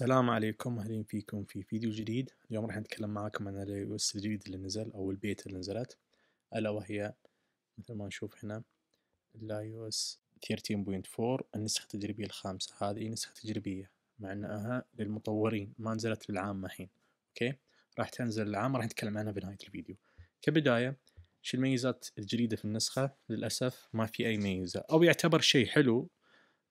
السلام عليكم اهلين فيكم في فيديو جديد اليوم راح نتكلم معاكم عن الاي الجديد اللي نزل او البيت اللي نزلت الا وهي مثل ما نشوف هنا الايوس 13.4 النسخة التجريبية الخامسة هذه نسخة تجريبية مع انها للمطورين ما نزلت للعامة الحين اوكي راح تنزل العام راح نتكلم عنها بنهاية الفيديو كبداية شو الميزات الجديدة في النسخة للأسف ما في أي ميزة أو يعتبر شيء حلو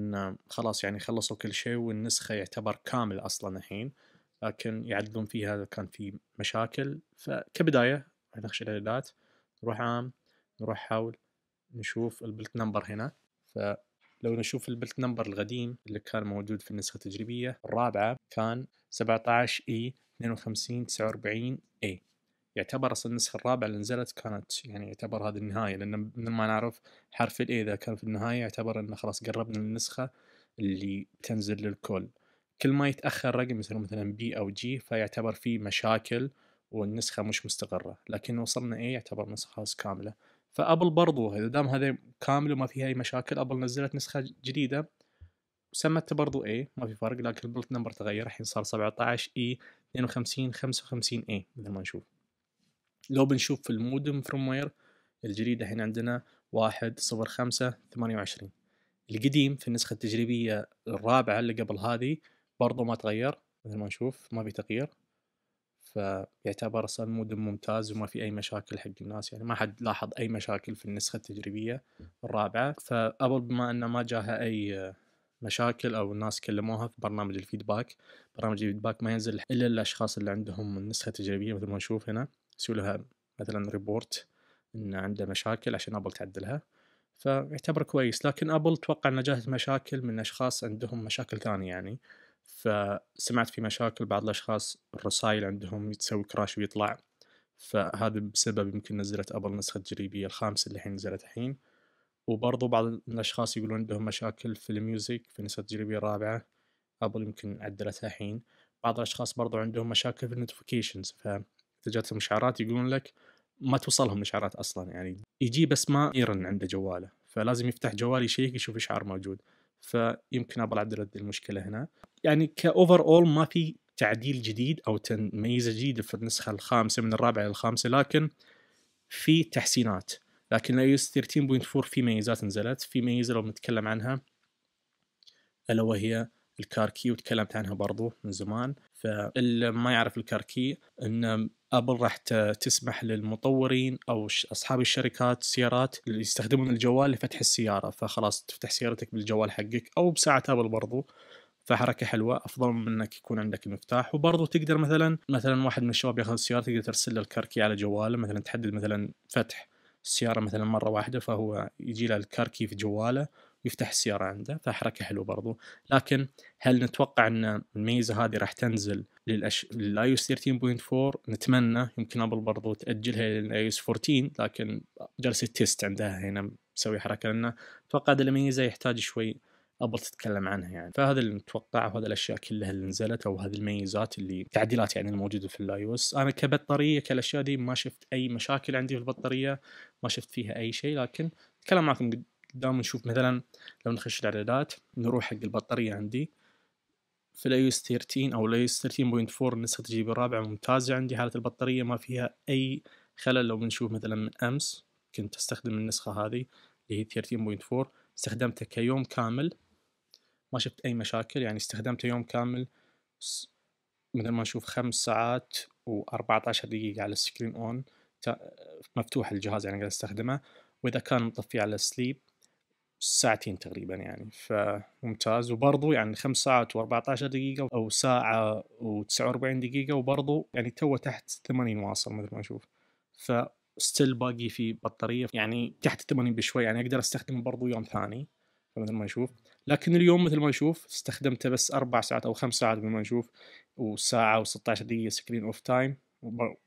انه خلاص يعني خلصوا كل شيء والنسخه يعتبر كامل اصلا الحين لكن يعدلون فيها كان في مشاكل فكبدايه نخش الاعدادات نروح عام نروح حول نشوف البلت نمبر هنا فلو نشوف البلت نمبر القديم اللي كان موجود في النسخه التجريبيه الرابعه كان 17 اي 52 49 اي يعتبر اصلا النسخه الرابعه اللي نزلت كانت يعني يعتبر هذه النهايه لان من ما نعرف حرف الاي اذا كان في النهايه يعتبر انه خلاص قربنا للنسخه اللي تنزل للكل كل ما يتاخر رقم مثل مثلا بي او جي فيعتبر في مشاكل والنسخه مش مستقره لكن وصلنا اي يعتبر نسخه خلاص كامله فابل برضو اذا دام هذا كامل وما فيها اي مشاكل ابل نزلت نسخه جديده سمتها برضو اي ما في فرق لكن البلت نمبر تغير الحين صار 17 اي 52 55 اي مثل ما نشوف لو بنشوف في المودم فرموير الجديد الحين عندنا واحد صفر خمسة ثمانية وعشرين القديم في النسخة التجريبية الرابعة اللي قبل هذه برضو ما تغير مثل ما نشوف ما في تغيير فيعتبر اصلا مودم ممتاز وما في اي مشاكل حق الناس يعني ما حد لاحظ اي مشاكل في النسخه التجريبيه الرابعه فابل بما انه ما جاها اي مشاكل او الناس كلموها في برنامج الفيدباك برنامج الفيدباك ما ينزل الا الاشخاص اللي عندهم النسخه التجريبيه مثل ما نشوف هنا تسوي لها مثلا ريبورت ان عنده مشاكل عشان ابل تعدلها فيعتبر كويس لكن ابل توقع ان جاهز مشاكل من اشخاص عندهم مشاكل ثانيه يعني فسمعت في مشاكل بعض الاشخاص الرسائل عندهم تسوي كراش ويطلع فهذا بسبب يمكن نزلت ابل نسخه تجريبيه الخامسه اللي الحين نزلت الحين وبرضو بعض الاشخاص يقولون عندهم مشاكل في الميوزك في نسخه تجريبيه الرابعه ابل يمكن عدلتها الحين بعض الاشخاص برضو عندهم مشاكل في النوتيفيكيشنز جاتهم اشعارات يقولون لك ما توصلهم اشعارات اصلا يعني يجي بس ما يرن عنده جواله فلازم يفتح جواله يشيك يشوف اشعار موجود فيمكن ابل عدلت المشكله هنا يعني كاوفر اول ما في تعديل جديد او تميزه جديده في النسخه الخامسه من الرابعه للخامسه لكن في تحسينات لكن اي اس 13.4 في ميزات نزلت في ميزه لو بنتكلم عنها الا وهي الكاركي وتكلمت عنها برضو من زمان فاللي ما يعرف الكاركي ان ابل راح تسمح للمطورين او اصحاب الشركات السيارات اللي يستخدمون الجوال لفتح السياره فخلاص تفتح سيارتك بالجوال حقك او بساعه ابل برضو فحركة حلوة أفضل من أنك يكون عندك المفتاح وبرضه تقدر مثلا مثلا واحد من الشباب ياخذ السيارة تقدر ترسل له الكاركي على جواله مثلا تحدد مثلا فتح السيارة مثلا مرة واحدة فهو يجي له الكاركي في جواله يفتح السياره عنده فحركه حلوه برضو لكن هل نتوقع ان الميزه هذه راح تنزل للأش... للآيوس 13.4 نتمنى يمكن ابل برضو تاجلها للآيوس 14 لكن جلسه تيست عندها هنا مسوي حركه لنا اتوقع هذا الميزه يحتاج شوي ابل تتكلم عنها يعني فهذا اللي نتوقعه وهذا الاشياء كلها اللي نزلت او هذه الميزات اللي تعديلات يعني الموجوده في اللايوس انا كبطاريه كالاشياء دي ما شفت اي مشاكل عندي في البطاريه ما شفت فيها اي شيء لكن كلام معكم قدام نشوف مثلا لو نخش الاعدادات نروح حق البطارية عندي في الاي اس 13 او الاي اس 13.4 نسخة جي بي الرابعة ممتازة عندي حالة البطارية ما فيها اي خلل لو بنشوف مثلا من امس كنت استخدم النسخة هذه اللي هي 13.4 استخدمتها كيوم كامل ما شفت اي مشاكل يعني استخدمتها يوم كامل مثل ما نشوف خمس ساعات و14 دقيقة على السكرين اون مفتوح الجهاز يعني قاعد استخدمه واذا كان مطفي على سليب ساعتين تقريبا يعني فممتاز وبرضو يعني خمس ساعات و14 دقيقة أو ساعة و49 دقيقة وبرضو يعني تو تحت 80 واصل مثل ما نشوف فستيل باقي في بطارية يعني تحت 80 بشوي يعني أقدر أستخدمه برضو يوم ثاني مثل ما نشوف لكن اليوم مثل ما نشوف استخدمته بس أربع ساعات أو خمس ساعات مثل ما نشوف وساعة و16 دقيقة سكرين أوف تايم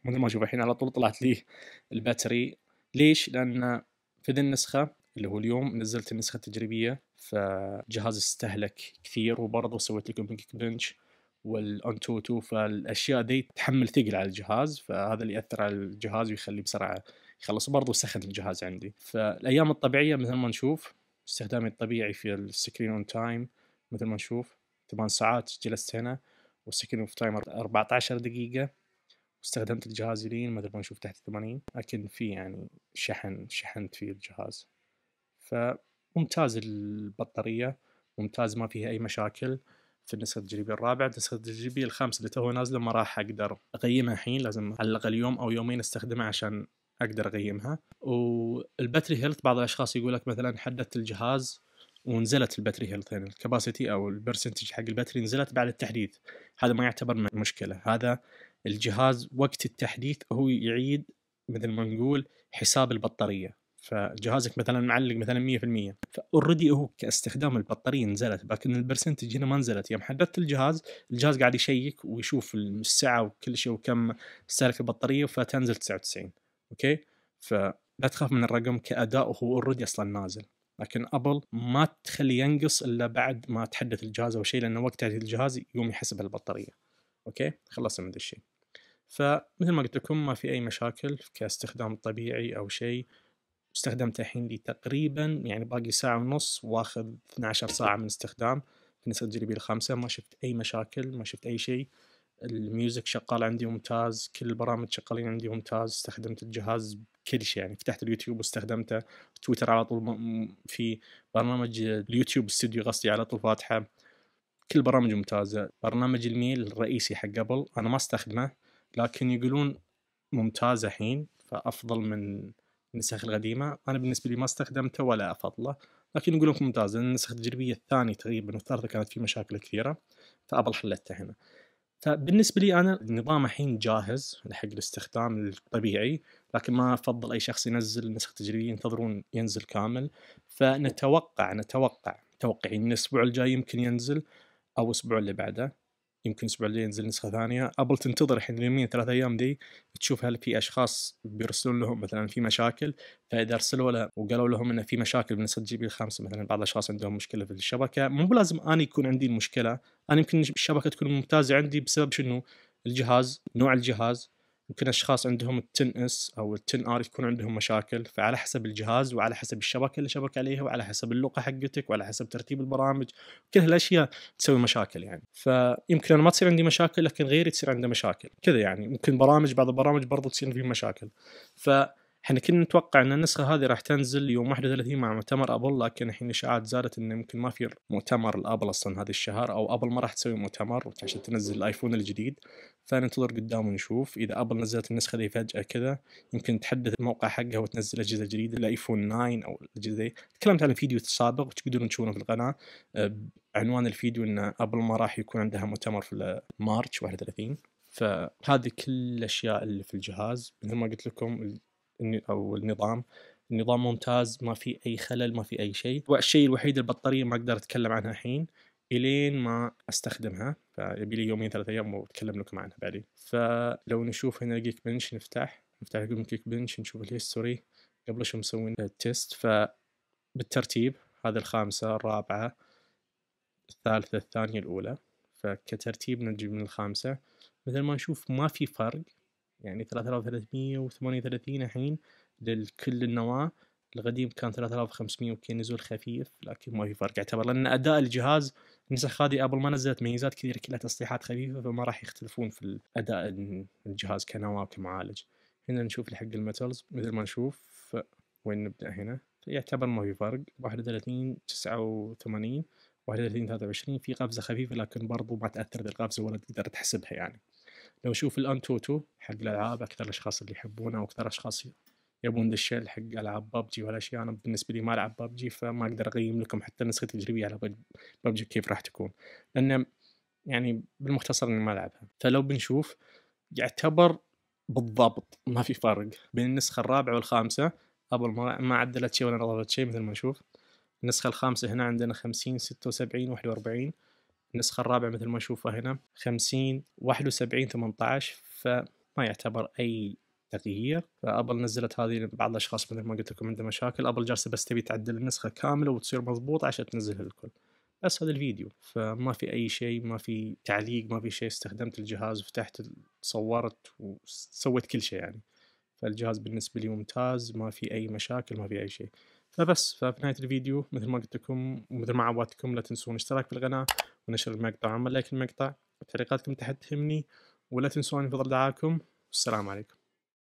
مثل ما نشوف الحين على طول طلعت لي الباتري ليش؟ لأن في ذي النسخة اللي هو اليوم نزلت النسخه التجريبيه فالجهاز استهلك كثير وبرضه سويت لكم بنك بنش والانتوتو فالاشياء دي تحمل ثقل على الجهاز فهذا اللي ياثر على الجهاز ويخليه بسرعه يخلص برضه سخن الجهاز عندي فالايام الطبيعيه مثل ما نشوف استخدامي الطبيعي في السكرين اون تايم مثل ما نشوف ثمان ساعات جلست هنا والسكرين اوف تايم 14 دقيقه واستخدمت الجهاز لين مثل ما نشوف تحت 80 لكن في يعني شحن شحنت في الجهاز فممتاز البطاريه ممتاز ما فيها اي مشاكل في النسخه التجريبيه الرابعه النسخه التجريبيه الخامسه اللي توه نازله ما راح اقدر اقيمها الحين لازم على الاقل يوم او يومين استخدمها عشان اقدر اقيمها والباتري هيلث بعض الاشخاص يقول لك مثلا حددت الجهاز ونزلت الباتري هيلث يعني الكباسيتي او البرسنتج حق الباتري نزلت بعد التحديث هذا ما يعتبر مشكله هذا الجهاز وقت التحديث هو يعيد مثل ما نقول حساب البطاريه فجهازك مثلا معلق مثلا 100% فاوريدي هو كاستخدام البطاريه نزلت لكن البرسنتج هنا ما نزلت يوم حددت الجهاز الجهاز قاعد يشيك ويشوف السعه وكل شيء وكم استهلك البطاريه فتنزل 99 اوكي فلا تخاف من الرقم كاداء وهو اوريدي اصلا نازل لكن ابل ما تخلي ينقص الا بعد ما تحدث الجهاز او شيء وقت وقتها الجهاز يقوم يحسب البطاريه اوكي خلصنا من ذا الشيء فمثل ما قلت لكم ما في اي مشاكل كاستخدام طبيعي او شيء استخدمته الحين لي تقريبا يعني باقي ساعة ونص واخذ 12 ساعة من استخدام بالنسبة للجيلي الخامسة ما شفت أي مشاكل ما شفت أي شيء الميوزك شغال عندي ممتاز كل البرامج شغالين عندي ممتاز استخدمت الجهاز بكل شيء يعني فتحت اليوتيوب واستخدمته تويتر على طول في برنامج اليوتيوب استوديو قصدي على طول فاتحه كل برامج ممتازة برنامج الميل الرئيسي حق قبل أنا ما استخدمه لكن يقولون ممتاز الحين فأفضل من النسخ القديمة أنا بالنسبة لي ما استخدمته ولا أفضله لكن يقولون ممتاز لأن النسخ التجريبية الثانية تقريبا والثالثة كانت في مشاكل كثيرة فأبل حلتها هنا فبالنسبة لي أنا النظام الحين جاهز حق الاستخدام الطبيعي لكن ما أفضل أي شخص ينزل النسخ التجريبية ينتظرون ينزل كامل فنتوقع نتوقع توقعي إن الأسبوع الجاي يمكن ينزل أو الأسبوع اللي بعده يمكن الاسبوع الجاي ينزل نسخه ثانيه ابل تنتظر الحين اليومين ثلاثة ايام دي تشوف هل في اشخاص بيرسلون لهم مثلا في مشاكل فاذا ارسلوا له وقالوا لهم انه في مشاكل من جي بي الخامسة مثلا بعض الاشخاص عندهم مشكله في الشبكه مو بلازم انا يكون عندي المشكله انا يمكن الشبكه تكون ممتازه عندي بسبب شنو الجهاز نوع الجهاز يمكن اشخاص عندهم التن اس او التن ار يكون عندهم مشاكل فعلى حسب الجهاز وعلى حسب الشبكه اللي شبك عليها وعلى حسب اللغه حقتك وعلى حسب ترتيب البرامج كل هالاشياء تسوي مشاكل يعني فيمكن انا ما تصير عندي مشاكل لكن غيري تصير عنده مشاكل كذا يعني ممكن برامج بعض البرامج برضو تصير فيه مشاكل ف احنا كنا نتوقع ان النسخه هذه راح تنزل يوم 31 مع مؤتمر ابل لكن الحين اشاعات زادت انه يمكن ما في مؤتمر لابل اصلا هذا الشهر او ابل ما راح تسوي مؤتمر عشان تنزل الايفون الجديد فننتظر قدام ونشوف اذا ابل نزلت النسخه دي فجاه كذا يمكن تحدث الموقع حقها وتنزل اجهزه جديده الايفون 9 او الاجهزه تكلمت عن الفيديو السابق وتقدرون تشوفونه في القناه أه، عنوان الفيديو ان ابل ما راح يكون عندها مؤتمر في مارش 31 فهذه كل الاشياء اللي في الجهاز مثل ما قلت لكم او النظام النظام ممتاز ما في اي خلل ما في اي شيء والشيء الوحيد البطاريه ما اقدر اتكلم عنها الحين الين ما استخدمها فيبي لي يومين ثلاثة ايام واتكلم لكم عنها بعدين فلو نشوف هنا جيك بنش نفتح نفتح جيك بنش نشوف الهيستوري قبل شو مسوين التيست فبالترتيب هذا الخامسة الرابعة الثالثة الثانية الأولى فكترتيب نجي من الخامسة مثل ما نشوف ما في فرق يعني 3338 الحين لكل النواه القديم كان 3500 وكان نزول خفيف لكن ما في فرق يعتبر لان اداء الجهاز النسخ هذه ابل ما نزلت ميزات كثيره كلها تصليحات خفيفه فما راح يختلفون في اداء الجهاز كنواه وكمعالج هنا نشوف اللي حق الميتالز مثل ما نشوف وين نبدا هنا يعتبر ما في فرق 31 89 31 23 في قفزه خفيفه لكن برضو ما تاثر بالقفزه ولا تقدر تحسبها يعني لو نشوف الانتوتو حق الالعاب اكثر الاشخاص اللي يحبونه واكثر اشخاص يبون ذا الشيء حق العاب ببجي والاشياء انا بالنسبه لي ما العب ببجي فما اقدر اقيم لكم حتى النسخه التجريبيه على ببجي كيف راح تكون لان يعني بالمختصر اني ما العبها فلو بنشوف يعتبر بالضبط ما في فرق بين النسخه الرابعه والخامسه قبل ما عدلت شيء ولا نظفت شيء مثل ما نشوف النسخه الخامسه هنا عندنا 50 76 41 النسخة الرابعة مثل ما نشوفها هنا 50 71 18 فما يعتبر أي تغيير فابل نزلت هذه بعض الاشخاص مثل ما قلت لكم عنده مشاكل ابل جالسه بس تبي تعدل النسخه كامله وتصير مضبوطه عشان تنزلها للكل بس هذا الفيديو فما في اي شيء ما في تعليق ما في شيء استخدمت الجهاز وفتحت صورت وسويت كل شيء يعني فالجهاز بالنسبه لي ممتاز ما في اي مشاكل ما في اي شيء فبس ففي نهايه الفيديو مثل ما قلت لكم ومثل ما عودتكم لا تنسون الاشتراك في القناه ونشر المقطع عمل لايك المقطع وتعليقاتكم تحت تهمني ولا تنسوني في ضل دعاكم والسلام عليكم